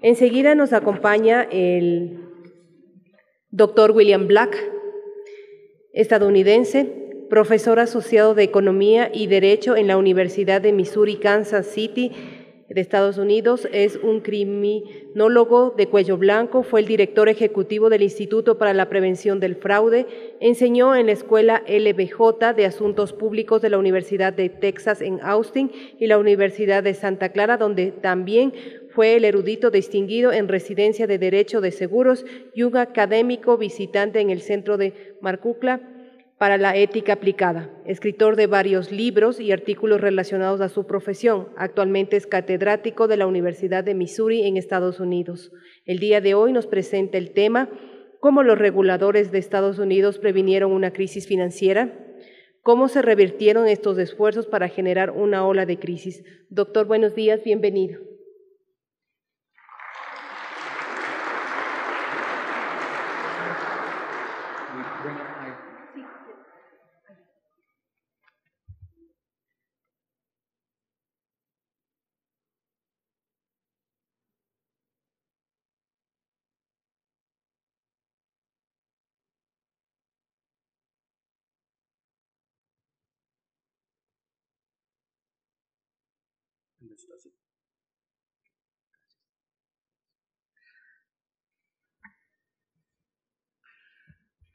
Enseguida nos acompaña el doctor William Black, estadounidense, profesor asociado de Economía y Derecho en la Universidad de Missouri, Kansas City, de Estados Unidos, es un criminólogo de cuello blanco, fue el director ejecutivo del Instituto para la Prevención del Fraude, enseñó en la Escuela LBJ de Asuntos Públicos de la Universidad de Texas en Austin y la Universidad de Santa Clara, donde también fue el erudito distinguido en residencia de Derecho de Seguros y un académico visitante en el centro de Marcucla para la ética aplicada, escritor de varios libros y artículos relacionados a su profesión. Actualmente es catedrático de la Universidad de Missouri en Estados Unidos. El día de hoy nos presenta el tema cómo los reguladores de Estados Unidos previnieron una crisis financiera, cómo se revirtieron estos esfuerzos para generar una ola de crisis. Doctor, buenos días, bienvenido. this does it.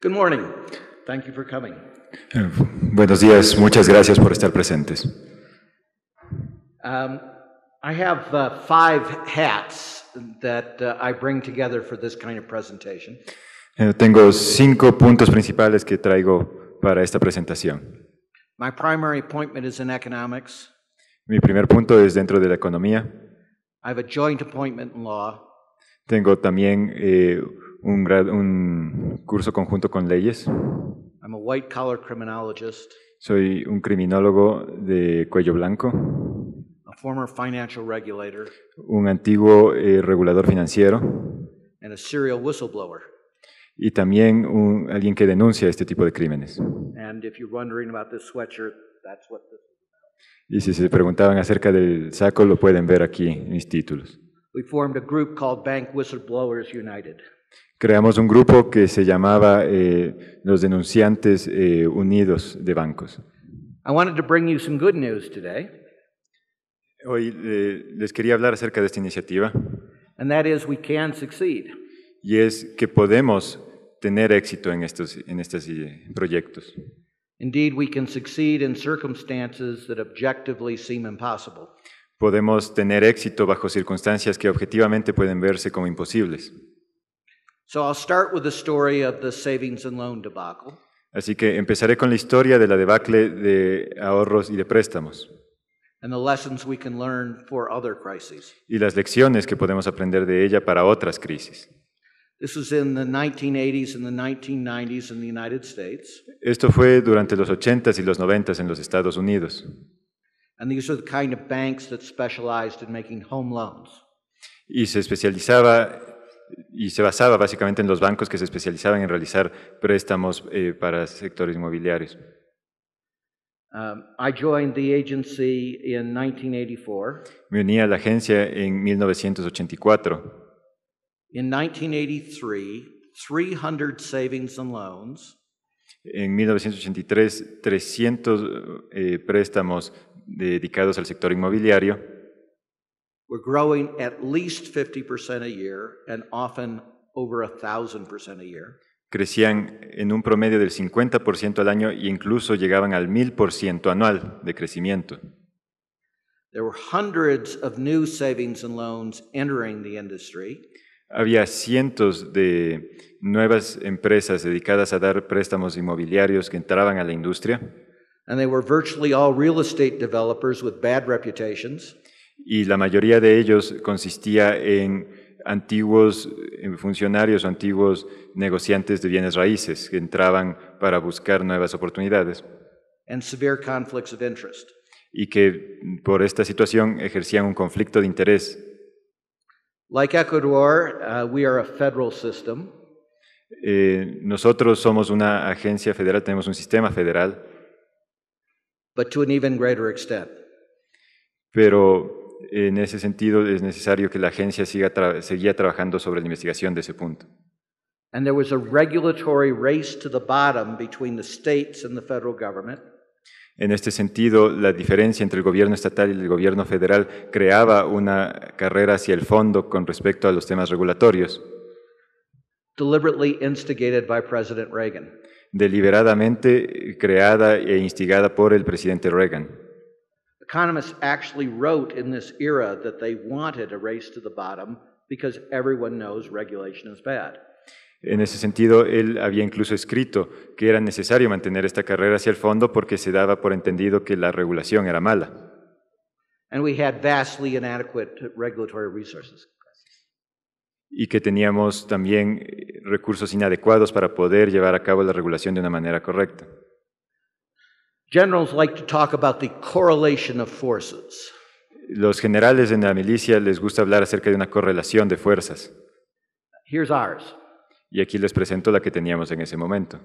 Good morning. Thank you for coming. Uh, buenos días. Muchas gracias por estar presentes. Um, I have uh, five hats that uh, I bring together for this kind of presentation. Eh, tengo cinco puntos principales que traigo para esta presentación. My primary appointment is in economics. Mi primer punto es dentro de la economía. Tengo también eh, un, curso conjunto con leyes. Soy un criminólogo de cuello blanco. Un antiguo eh, regulador financiero. y también alguien que denuncia este tipo de crímenes. Y si se preguntaban acerca del saco, lo pueden ver aquí en mis títulos. Creamos un grupo que se llamaba eh, Los Denunciantes eh, Unidos de Bancos. Hoy eh, les quería hablar acerca de esta iniciativa. Y es que podemos tener éxito en estos, en estos proyectos. Indeed, Podemos tener éxito bajo circunstancias que objetivamente pueden verse como imposibles. Así que empezaré con la historia de la debacle de ahorros y de préstamos. Y las lecciones que podemos aprender de ella para otras crisis. This was in the 1980s and the 1990s in the United States. Esto fue durante los 80s y los 90s en los Estados Unidos. And these were the kind of banks that specialized in making home loans. Y se especializaba y se basaba básicamente en los bancos que se especializaban en realizar préstamos eh, para sectores inmobiliarios. Um, I joined the agency in 1984. Me uní a la agencia en 1984. In 1983, 300 savings and loans. En 1983, 300 eh, préstamos dedicados al sector inmobiliario. We're growing at least 50% a year and often over 1000% a year. Crecían en un promedio del 50% al año e incluso llegaban al 1000% anual de crecimiento. There were hundreds of new savings and loans entering the industry había cientos de nuevas empresas dedicadas a dar préstamos inmobiliarios que entraban a la industria. Y la mayoría de ellos consistía en antiguos eh, funcionarios o antiguos negociantes de bienes raíces que entraban para buscar nuevas oportunidades. Y que mm, por esta situación ejercían un conflicto de interés. Like Ecuador, uh, we are a federal system. Eh, nosotros somos una agencia federal, tenemos un sistema federal. But to an even greater extent. Pero en ese sentido es necesario que la agencia siga tra seguía trabajando sobre la investigación de ese punto. And there was a regulatory race to the bottom between the states and the federal government. En este sentido, la diferencia entre el gobierno estatal y el gobierno federal creaba una carrera hacia el fondo con respecto a los temas regulatorios. Deliberadamente creada e instigada por el presidente Reagan. Economists actually wrote in this era that they wanted a race to the bottom because everyone knows regulation is bad. En ese sentido, él había incluso escrito que era necesario mantener esta carrera hacia el fondo porque se daba por entendido que la regulación era mala. Y que teníamos también eh, recursos inadecuados para poder llevar a cabo la regulación de una manera correcta. Los generales en la milicia les gusta hablar acerca de una correlación de fuerzas. Y aquí les presento la que teníamos en ese momento.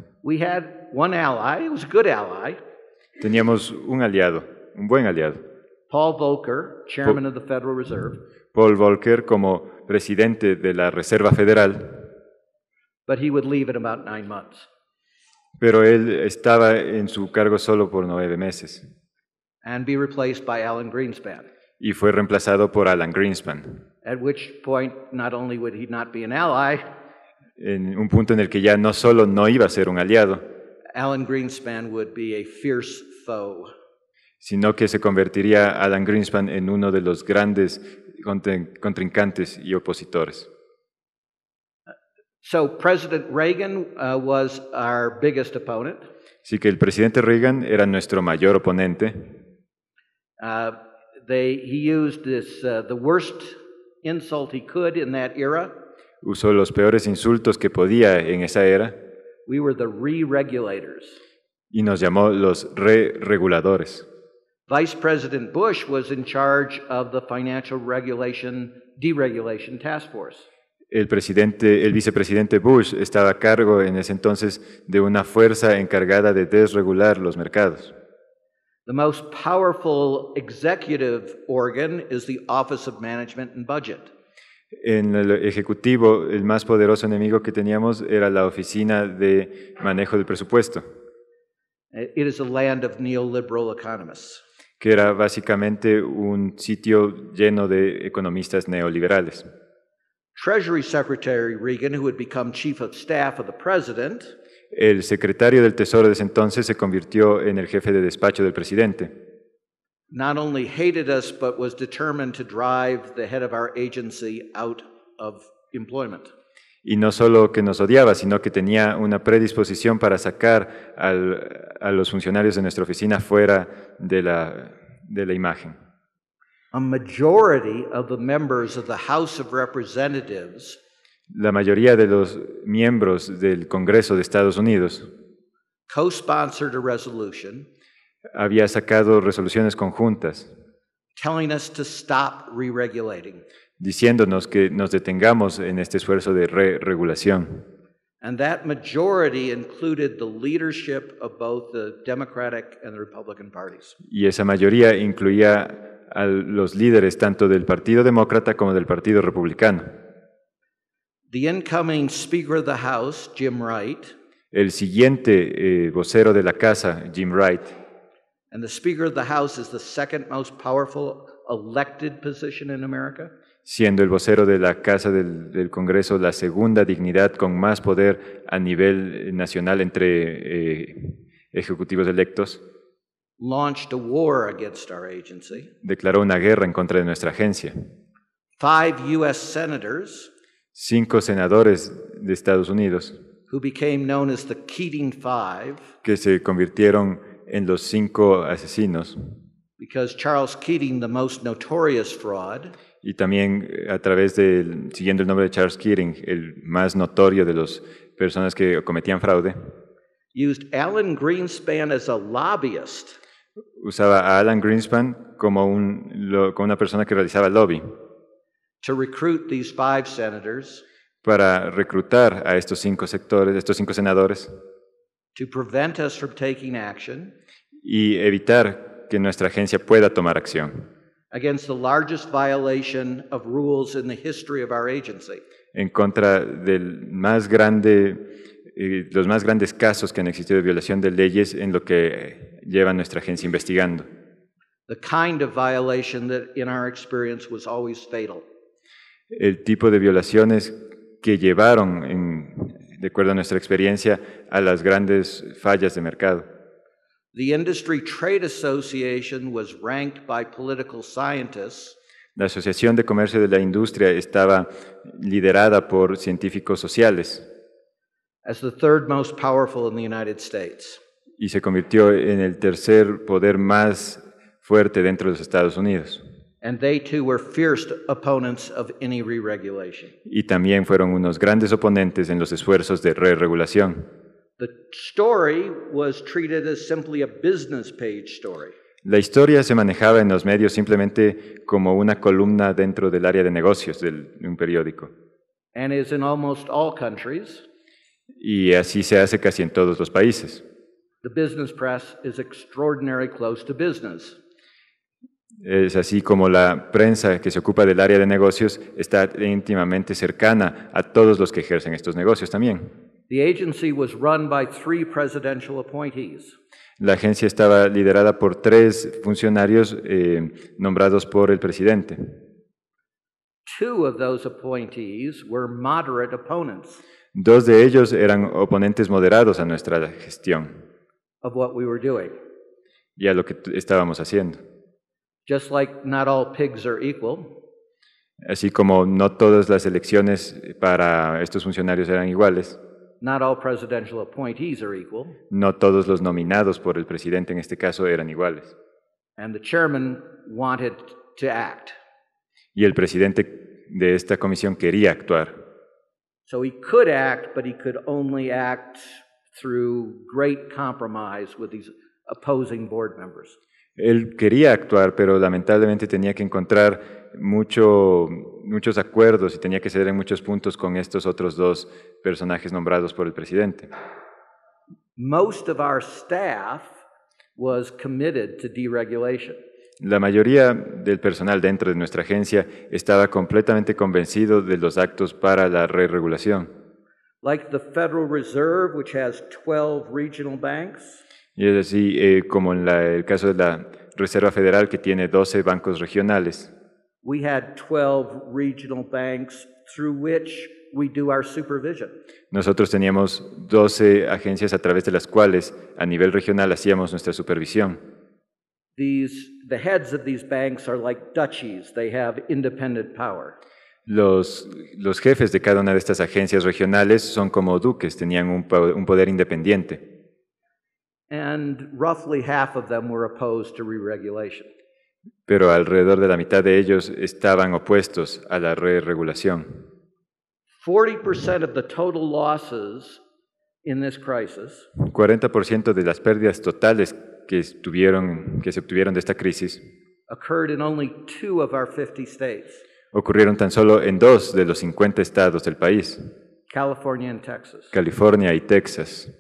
Teníamos un aliado, un buen aliado. Paul Volcker, como presidente de la Reserva Federal. Pero él estaba en su cargo solo por nueve meses. Y fue reemplazado por Alan Greenspan. At which point, not only would he en un punto en el que ya no solo no iba a ser un aliado, sino que se convertiría Alan Greenspan en uno de los grandes contrincantes y opositores. Así uh, que el presidente Reagan era nuestro mayor oponente. Uh, he used this, uh, the worst insult he could in that era usó los peores insultos que podía en esa era. Y nos llamó los re-reguladores. El presidente, el vicepresidente Bush estaba a cargo en ese entonces de una fuerza encargada de desregular los mercados. The most powerful executive organ is the Office of Management and Budget en el Ejecutivo el más poderoso enemigo que teníamos era la Oficina de Manejo del Presupuesto, que era básicamente un sitio lleno de economistas neoliberales. El secretario del Tesoro de ese entonces se convirtió en el jefe de despacho del presidente y no solo que nos odiaba, sino que tenía una predisposición para sacar a los funcionarios de nuestra oficina fuera de la, imagen. la mayoría de los miembros del Congreso de Estados Unidos co-sponsored a resolution había sacado resoluciones conjuntas diciéndonos que nos detengamos en este esfuerzo de re regulación. Y esa mayoría incluía a los líderes tanto del Partido Demócrata como del Partido Republicano. el siguiente eh, vocero de la Casa, Jim Wright, Siendo el vocero de la Casa del, del Congreso la segunda dignidad con más poder a nivel eh, nacional entre eh, ejecutivos electos. Declaró una guerra en contra de nuestra agencia. cinco senadores de Estados Unidos que se convirtieron en los cinco asesinos. y también eh, a través de, siguiendo el nombre de Charles Keating, el más notorio de las personas que cometían fraude, usaba a Alan Greenspan como, un, como una persona que realizaba lobby para reclutar a estos cinco sectores, estos cinco senadores to prevent us from taking action y evitar que nuestra agencia pueda tomar acción against the largest violation of rules in the history of our agency. en contra del más grande, eh, los más grandes casos que han existido de violación de leyes en lo que lleva nuestra agencia investigando. The kind of violation that in our experience was always fatal. El tipo de violaciones que llevaron en de acuerdo a nuestra experiencia, a las grandes fallas de mercado. la Asociación de Comercio de la Industria estaba liderada por científicos sociales. Y se convirtió en el tercer poder más fuerte dentro de los Estados Unidos. Y también fueron unos grandes oponentes en los esfuerzos de re-regulación. La historia se manejaba en los medios simplemente como una columna dentro del área de negocios de un periódico. y así se hace casi en todos los países. The business press is extraordinary close to business. Es así como la prensa que se ocupa del área de negocios está íntimamente cercana a todos los que ejercen estos negocios también. La agencia estaba liderada por tres funcionarios eh, nombrados por el presidente. Dos de ellos eran oponentes moderados a nuestra gestión y a lo que estábamos haciendo. Just like not all pigs are equal. Así como no todas las elecciones para estos funcionarios eran iguales. Not all presidential appointees are equal. No todos los nominados por el presidente en este caso eran iguales. And the chairman wanted to act. Y el presidente de esta comisión quería actuar. So he could act, but he could only act through great compromise with these opposing board members él quería actuar, pero lamentablemente tenía que encontrar muchos acuerdos y tenía que ceder en muchos puntos con estos otros dos personajes nombrados por el presidente. La mayoría del personal dentro de nuestra agencia estaba completamente convencido de los actos para la re-regulación. Like the Federal Reserve, which has 12 regional banks. Y es así eh, como en el caso de la Reserva Federal que tiene 12 bancos regionales. Nosotros teníamos 12 agencias a través de las cuales a nivel regional hacíamos nuestra supervisión. Los, los jefes de cada una de estas agencias regionales son como duques, tenían un, un poder independiente and roughly half of them were opposed to re-regulation. Pero alrededor de la mitad de ellos estaban opuestos a la re-regulación. 40% of the total losses in this crisis 40% de las pérdidas totales que, estuvieron, que se obtuvieron de esta crisis occurred in only two of our 50 states, ocurrieron tan solo en dos de los 50 estados del país, California y Texas. California y Texas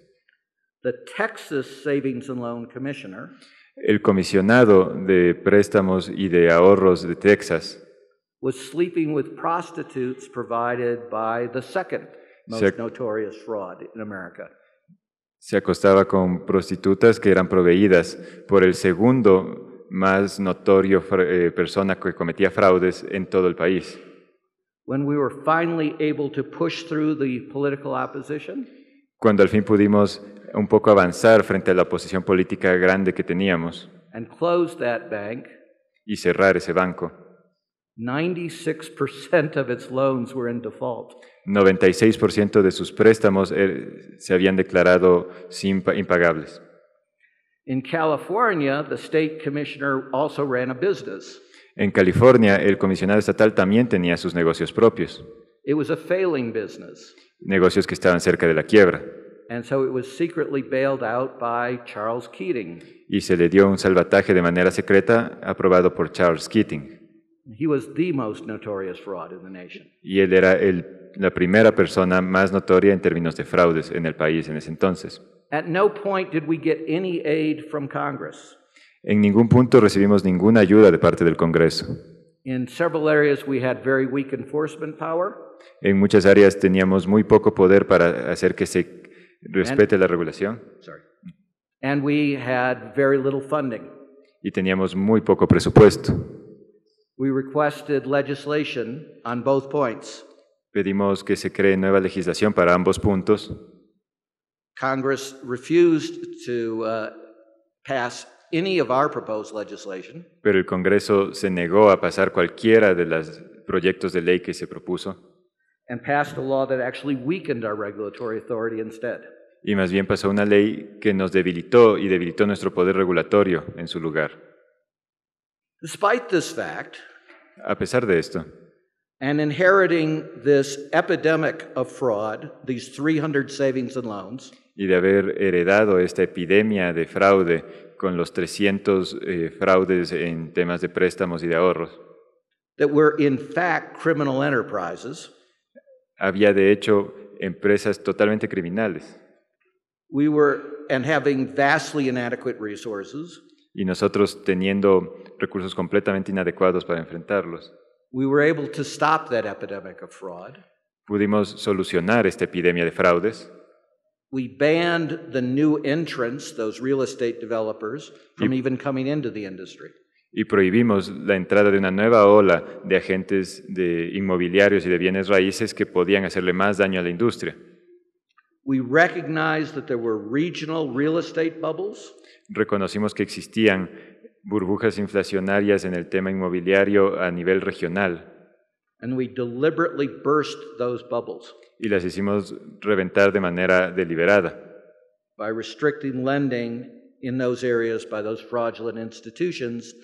el comisionado de préstamos y de ahorros de Texas, se, acostaba con prostitutas que eran proveídas por el segundo más notorio eh, persona que cometía fraudes en todo el país. cuando al fin pudimos un poco avanzar frente a la posición política grande que teníamos y cerrar ese banco. 96% de sus préstamos eh, se habían declarado impagables. En California, el comisionado estatal también tenía sus negocios propios. Negocios que estaban cerca de la quiebra. Y se le dio un salvataje de manera secreta aprobado por Charles Keating. Y él era la primera persona más notoria en términos de fraudes en el país en ese entonces. En ningún punto recibimos ninguna ayuda de parte del Congreso. En muchas áreas teníamos muy poco poder para hacer que se Respete la regulación. Y teníamos muy poco presupuesto. Pedimos que se cree nueva legislación para ambos puntos. Pero el Congreso se negó a pasar cualquiera de los proyectos de ley que se propuso. and passed a law that actually weakened our regulatory authority instead. Y más bien pasó una ley que nos debilitó y debilitó nuestro poder regulatorio en su lugar. Despite this fact, a pesar de esto, and inheriting this epidemic of fraud, these 300 savings and loans, y de haber heredado esta epidemia de fraude con los 300 eh, fraudes en temas de préstamos y de ahorros, that were in fact criminal enterprises, había de hecho empresas totalmente criminales. We were and having vastly inadequate resources. Y nosotros teniendo recursos completamente inadecuados para enfrentarlos. We were able to stop that epidemic of fraud. Pudimos solucionar esta epidemia de fraudes. We banned the new entrants, those real estate developers, from y, even coming into the industry y prohibimos la entrada de una nueva ola de agentes de inmobiliarios y de bienes raíces que podían hacerle más daño a la industria. Reconocimos que existían burbujas inflacionarias en el tema inmobiliario a nivel regional. Y las hicimos reventar de manera deliberada. By restricting lending in those areas by institutions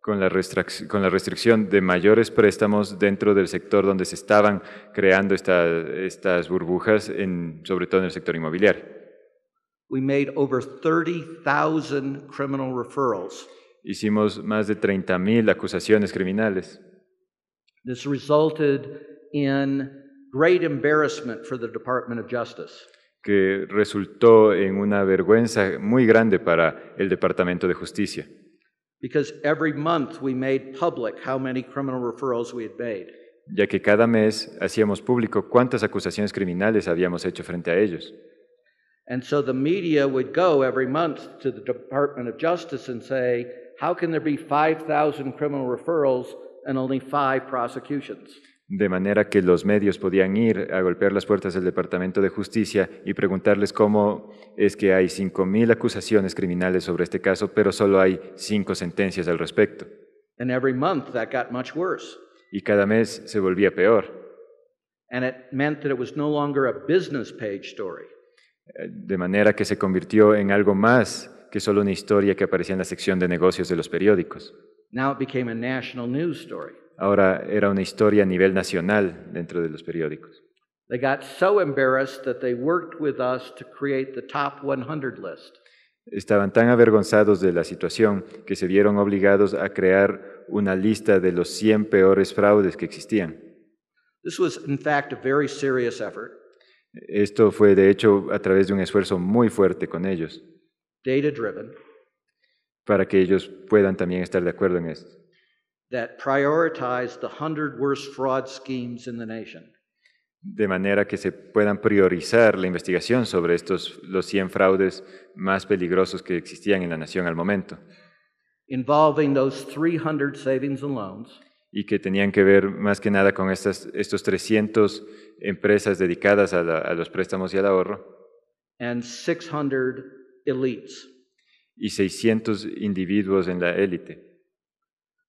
con la, restricción de mayores préstamos dentro del sector donde se estaban creando estas burbujas, en, sobre todo en el sector inmobiliario. We Hicimos más de 30,000 acusaciones criminales. This resulted in great embarrassment for the Department of Justice que resultó en una vergüenza muy grande para el Departamento de Justicia. Ya que cada mes hacíamos público cuántas acusaciones criminales habíamos hecho frente a ellos. And so the media would go every month to the Department of Justice and say, how can there be 5,000 criminal referrals and only 5 prosecutions? de manera que los medios podían ir a golpear las puertas del Departamento de Justicia y preguntarles cómo es que hay 5.000 acusaciones criminales sobre este caso, pero solo hay 5 sentencias al respecto. Y cada mes se volvía peor. De manera que se convirtió en algo más que solo una historia que aparecía en la sección de negocios de los periódicos. Now it became a national news story. Ahora era una historia a nivel nacional dentro de los periódicos. Estaban tan avergonzados de la situación que se vieron obligados a crear una lista de los 100 peores fraudes que existían. Esto fue de hecho a través de un esfuerzo muy fuerte con ellos. Para que ellos puedan también estar de acuerdo en esto that the 100 worst fraud schemes in the nation. de manera que se puedan priorizar la investigación sobre estos, los 100 fraudes más peligrosos que existían en la nación al momento. Involving those 300 savings and loans, y que tenían que ver más que nada con estas estos 300 empresas dedicadas a, a los préstamos y al ahorro. Y 600 individuos en la élite.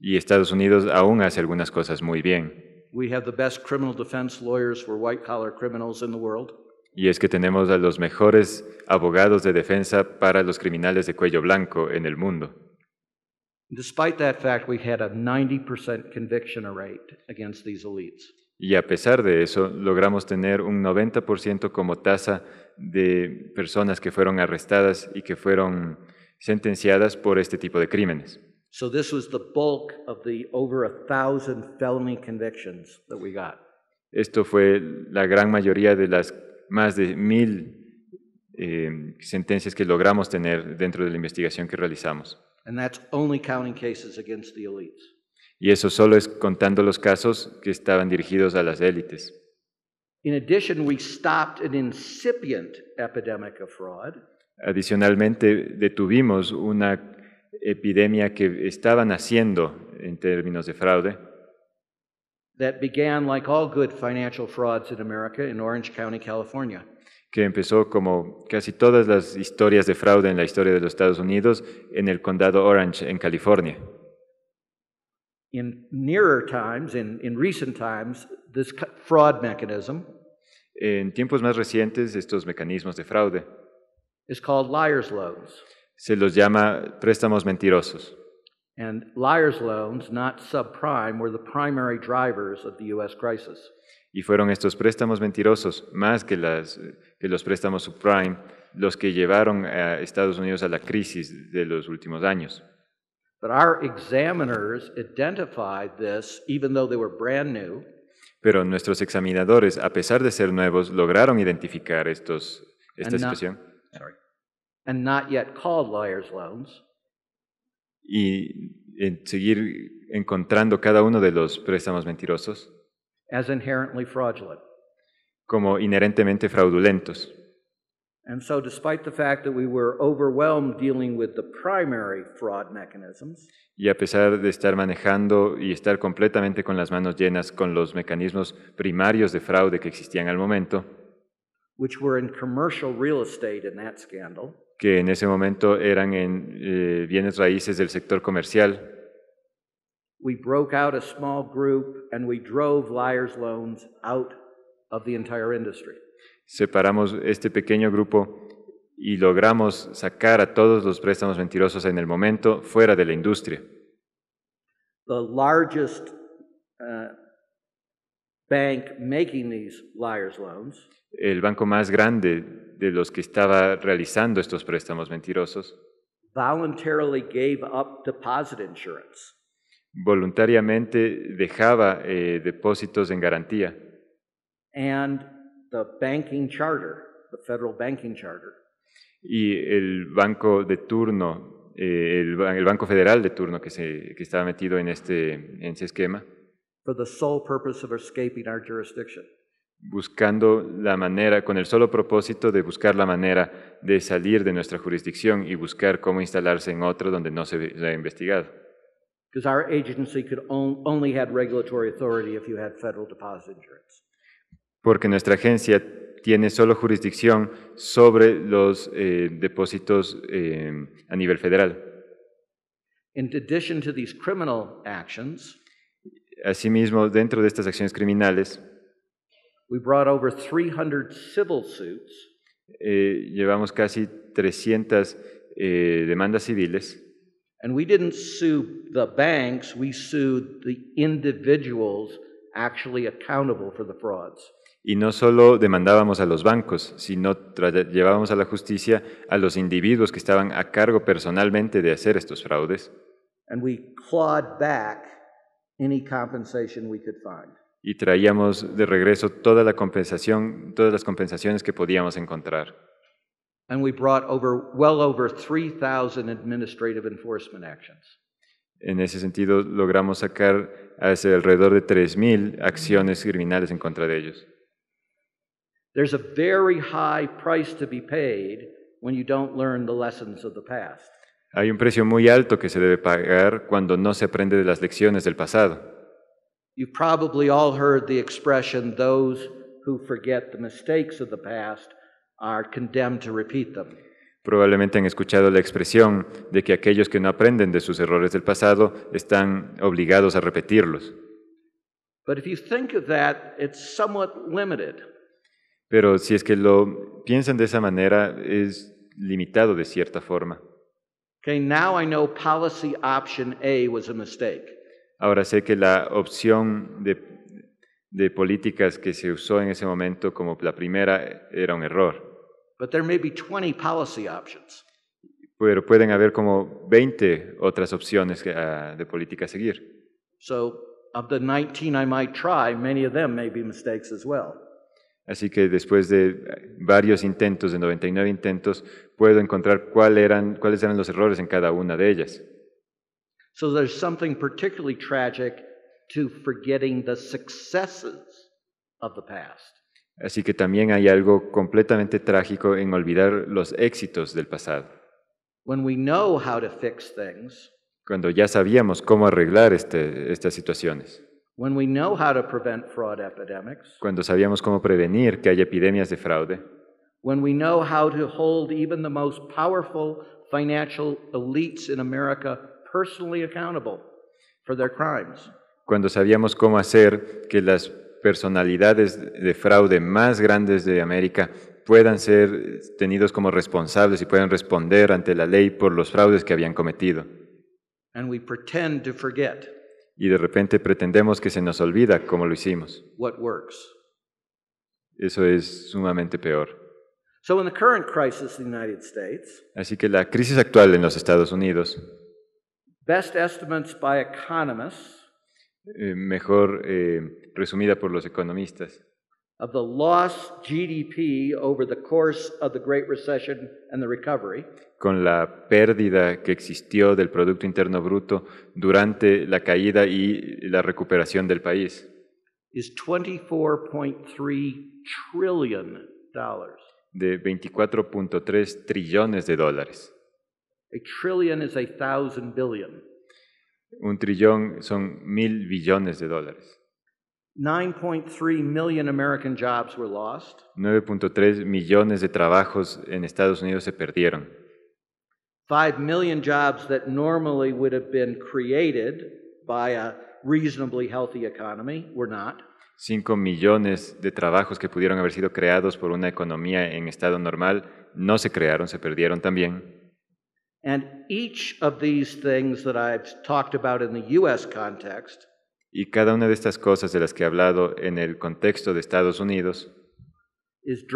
Y Estados Unidos aún hace algunas cosas muy bien. We have the best criminal defense lawyers for white collar criminals in the world. Y es que tenemos a los mejores abogados de defensa para los criminales de cuello blanco en el mundo. Despite that fact, we had a 90% conviction rate against these elites. Y a pesar de eso, logramos tener un 90% como tasa de personas que fueron arrestadas y que fueron sentenciadas por este tipo de crímenes. Esto fue la gran mayoría de las más de mil eh, sentencias que logramos tener dentro de la investigación que realizamos. Y eso solo es contando los casos que estaban dirigidos a las élites. In addition, we stopped an incipient epidemic of Adicionalmente, detuvimos una epidemia que estaba naciendo en términos de fraude. Que empezó como casi todas las historias de fraude en la historia de los Estados Unidos en el condado Orange en California. En tiempos más recientes, estos mecanismos de fraude. Se los llama préstamos mentirosos. And liar's loans, not subprime, were the primary drivers of the US crisis. Y fueron estos préstamos mentirosos, más que, los préstamos subprime, los que llevaron a Estados Unidos a la crisis de los últimos años. Pero nuestros examinadores, a pesar de ser nuevos, lograron identificar esta situación. Y seguir encontrando cada uno de los préstamos mentirosos como inherentemente fraudulentos. Y a pesar de estar manejando y estar completamente con las manos llenas con los mecanismos primarios de fraude que existían al momento, que en ese momento eran en eh, bienes raíces del sector comercial. Separamos este pequeño grupo y logramos sacar a todos los préstamos mentirosos en el momento fuera de la industria. The largest uh, el banco más grande de los que estaba realizando estos préstamos mentirosos Voluntariamente dejaba eh, depósitos en garantía. Y el banco de turno, eh, el, el, banco federal de turno que, se, que estaba metido en este, en ese esquema. Buscando la manera, con el solo propósito de buscar la manera de salir de nuestra jurisdicción y buscar cómo instalarse en otro donde no se ha investigado. Porque nuestra agencia tiene solo jurisdicción sobre los eh, depósitos eh, a nivel federal. In addition to these criminal actions, Asimismo, dentro de estas acciones criminales, eh, llevamos casi 300 eh, demandas civiles. Y no solo demandábamos a los bancos, sino llevábamos a la justicia a los individuos que estaban a cargo personalmente de hacer estos fraudes. And we clawed any compensation we could find. Y traíamos de regreso toda la compensación, todas las compensaciones que podíamos encontrar. And we brought over well over 3,000 administrative enforcement actions. En ese sentido, logramos sacar hacia alrededor de 3.000 acciones criminales en contra de ellos. There's a very high price to be paid when you don't learn the lessons of the past. Hay un precio muy alto que se debe pagar cuando no se aprende de las lecciones del pasado. Probablemente han escuchado la expresión de que aquellos que no aprenden de sus errores del pasado están obligados a repetirlos. Pero si es que lo piensan de esa manera, es limitado de cierta forma. Okay, now I know policy option A was a mistake. Ahora sé que la opción de, de políticas que se usó en ese momento como la primera era un error. But there may be 20 policy options. Pero pueden haber como 20 otras opciones ah, de política a seguir. So, of the 19 I might try, many of them may be mistakes as well. Así que después de varios intentos, de 99 intentos, puedo encontrar cuáles eran los errores en cada una de ellas. Así que también hay algo completamente trágico en olvidar los éxitos del pasado. Cuando ya sabíamos cómo arreglar este, estas situaciones cuando sabíamos cómo prevenir que haya epidemias de fraude, Cuando sabíamos cómo hacer que las personalidades de fraude más grandes de América puedan ser tenidos como responsables y puedan responder ante la ley por los fraudes que habían cometido. And we pretend y de repente pretendemos que se nos olvida cómo lo hicimos. Eso es sumamente peor. Así que la crisis actual en los Estados Unidos, eh, mejor eh, resumida por los economistas, con la pérdida que existió del Producto Interno Bruto durante la caída y la recuperación del país. Is 24.3 De 24.3 trillones de dólares. Un trillón son mil billones de dólares. 9.3 millones de trabajos en Estados Unidos se perdieron. 5 million jobs that normally would have been created by a reasonably healthy economy were not. 5 millones de trabajos que pudieron haber sido creados por una economía en estado normal no se crearon, se perdieron también. And each of these things that I've talked about in the US context y cada una de estas cosas de las que he hablado en el contexto de Estados Unidos es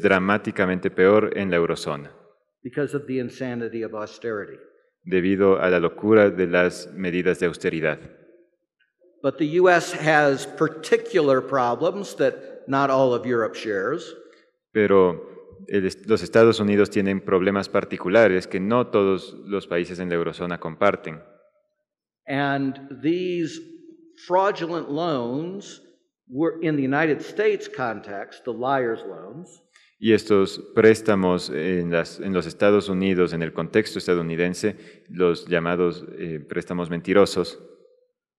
dramáticamente peor en la eurozona debido a la locura de las medidas de austeridad. Pero los Estados Unidos tienen problemas particulares que no todos los países en la eurozona comparten. And these fraudulent loans were, in the United States context, the liar's loans. Y estos préstamos en, las, en los Estados Unidos, en el contexto estadounidense, los llamados eh, préstamos mentirosos,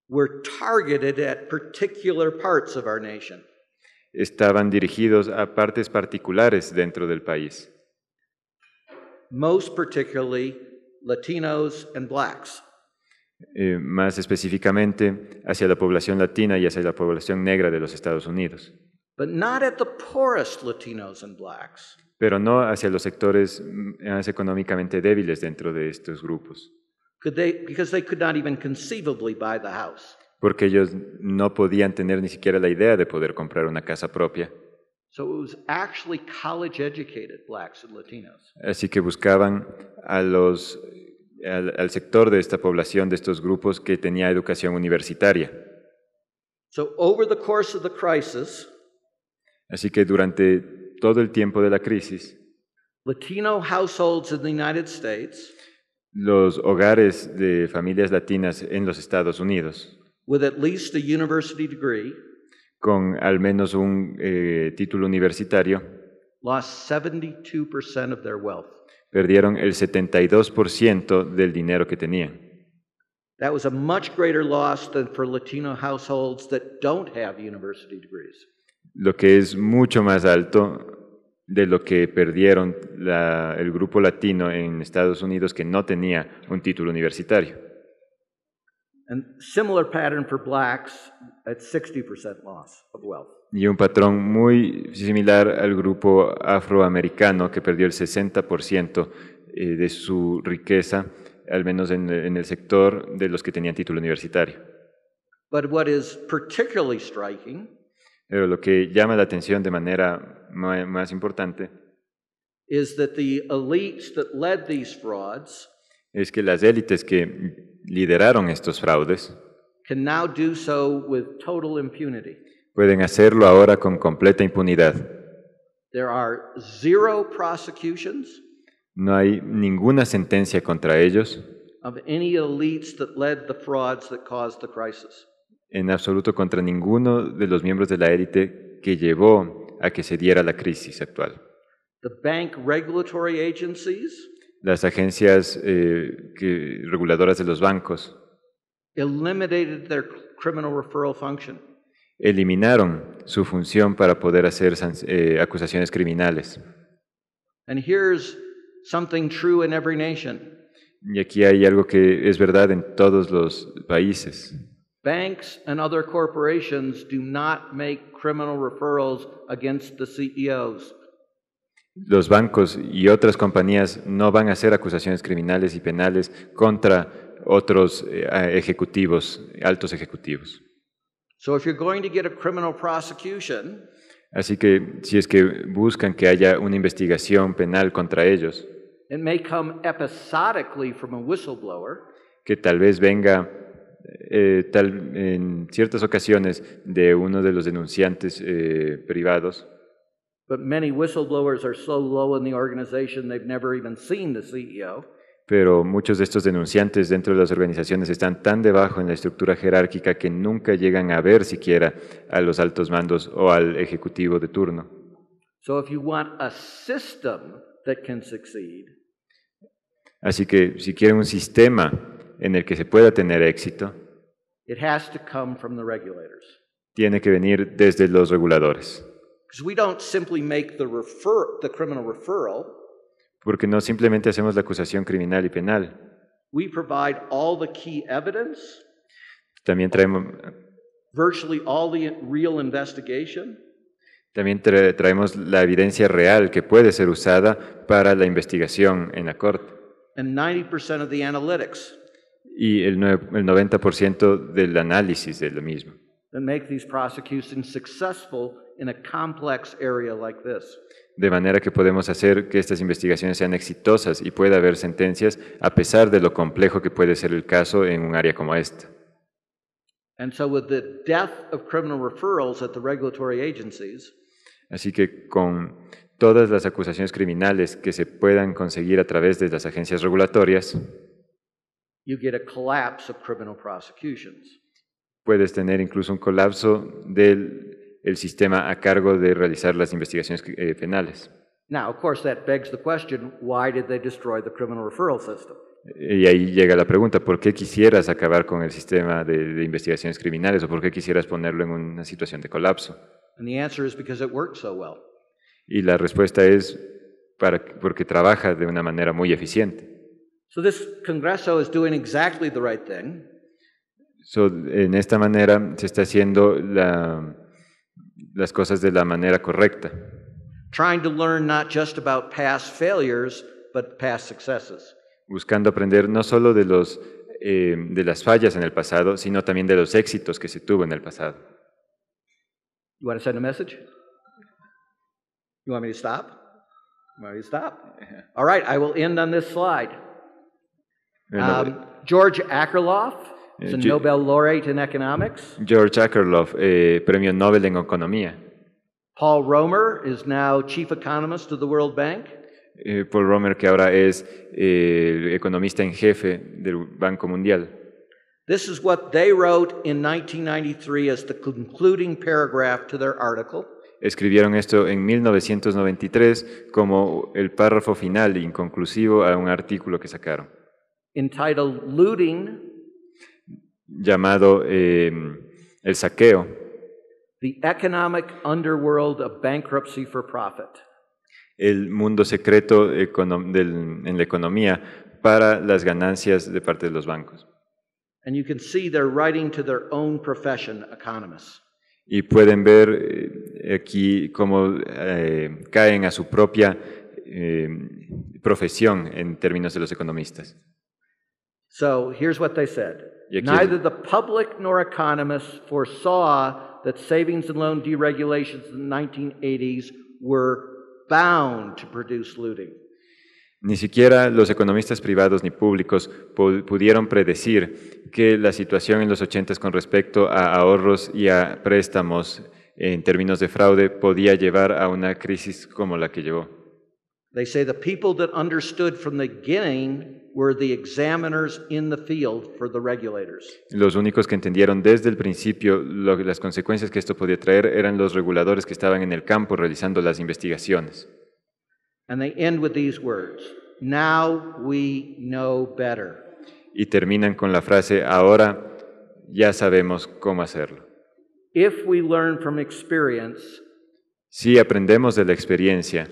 were targeted at particular parts of our nation. estaban dirigidos a partes particulares dentro del país, most particularly Latinos and blacks. Eh, más específicamente hacia la población latina y hacia la población negra de los Estados Unidos. Pero no hacia los sectores más económicamente débiles dentro de estos grupos. Porque ellos no podían tener ni siquiera la idea de poder comprar una casa propia. Así que buscaban a los al, sector de esta población, de estos grupos que tenía educación universitaria. Así que durante todo el tiempo de la crisis, los hogares de familias latinas en los Estados Unidos, con al menos un eh, título universitario, lost 72% of their wealth perdieron el 72% del dinero que tenían. That was a much greater loss than for Latino households that don't have university degrees. Lo que es mucho más alto de lo que perdieron la, el grupo latino en Estados Unidos que no tenía un título universitario. And similar pattern for blacks at 60% loss of wealth y un patrón muy similar al grupo afroamericano que perdió el 60% eh, de su riqueza, al menos en, el sector de los que tenían título universitario. Pero lo que llama la atención de manera más, importante es que las élites que lideraron estos fraudes can now do so with total impunity Pueden hacerlo ahora con completa impunidad. no hay ninguna sentencia contra ellos. En absoluto contra ninguno de los miembros de la élite que llevó a que se diera la crisis actual. las agencias eh, reguladoras de los bancos su their criminal referral function eliminaron su función para poder hacer eh, acusaciones criminales. Y aquí hay algo que es verdad en todos los países. CEOs. E los bancos y otras compañías no van a hacer acusaciones criminales y penales contra otros eh, ejecutivos, altos ejecutivos. So Así que si es que buscan que haya una investigación penal contra ellos, que tal vez venga eh, tal, en ciertas ocasiones de uno de los denunciantes eh, privados. but many whistleblowers are so low in the organization they've never even visto the CEO pero muchos de estos denunciantes dentro de las organizaciones están tan debajo en la estructura jerárquica que nunca llegan a ver siquiera a los altos mandos o al ejecutivo de turno. Así que si quieren un sistema en el que se pueda tener éxito, tiene que venir desde los reguladores. Because we don't simply make the, the criminal porque no simplemente hacemos la acusación criminal y penal. También traemos También traemos la evidencia real que puede ser usada para la investigación en la corte. Y el, 90% del análisis de lo mismo. De manera que podemos hacer que estas investigaciones sean exitosas y pueda haber sentencias a pesar de lo complejo que puede ser el caso en un área como esta. Así que con todas las acusaciones criminales que se puedan conseguir a través de las agencias regulatorias, puedes tener incluso un colapso del el sistema a cargo de realizar las investigaciones penales. Eh, eh, y ahí llega la pregunta, ¿por qué quisieras acabar con el sistema de, investigaciones criminales o por qué quisieras ponerlo en una situación de colapso? Y la respuesta es porque trabaja de una manera muy eficiente. en esta manera se está haciendo la, las cosas de la manera correcta. Trying to learn not just about past failures, but past successes. Buscando aprender no solo de, los, eh, de las fallas en el pasado, sino también de los éxitos que se tuvo en el pasado. You want to send a message? You want me to stop? You want me to stop? All right, I will end on this slide. Um, George Akerlof. Eh, Nobel laureate in economics. George Akerlof, eh, premio Nobel en economía. Paul Romer is now chief economist of the World Bank. Eh, Paul Romer, que ahora es eh, economista en jefe del Banco Mundial. This is what they wrote in 1993 as the concluding paragraph to their article. Escribieron esto en 1993 como el párrafo final inconclusivo a un artículo que sacaron. Entitled Looting llamado em, el saqueo. The economic underworld bankruptcy for profit. El mundo secreto en la economía para las ganancias de parte de los bancos. Y pueden ver eh, aquí cómo eh, caen a su propia em, profesión en términos de los economistas. So here's what they said. Neither the public nor economists foresaw that savings and loan deregulations in the 1980s were bound to produce looting. Ni siquiera los economistas privados ni públicos pudieron predecir que la situación en los 80 con respecto a ahorros y a préstamos en términos de fraude podía llevar a una crisis como la que llevó. They say Los únicos que entendieron desde el principio las consecuencias que esto podía traer eran los reguladores que estaban en el campo realizando las investigaciones. Y terminan con la frase ahora ya sabemos cómo hacerlo. If si aprendemos de la experiencia,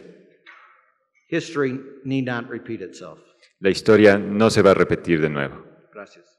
History need not repeat itself. La historia no se va a repetir de nuevo. Gracias.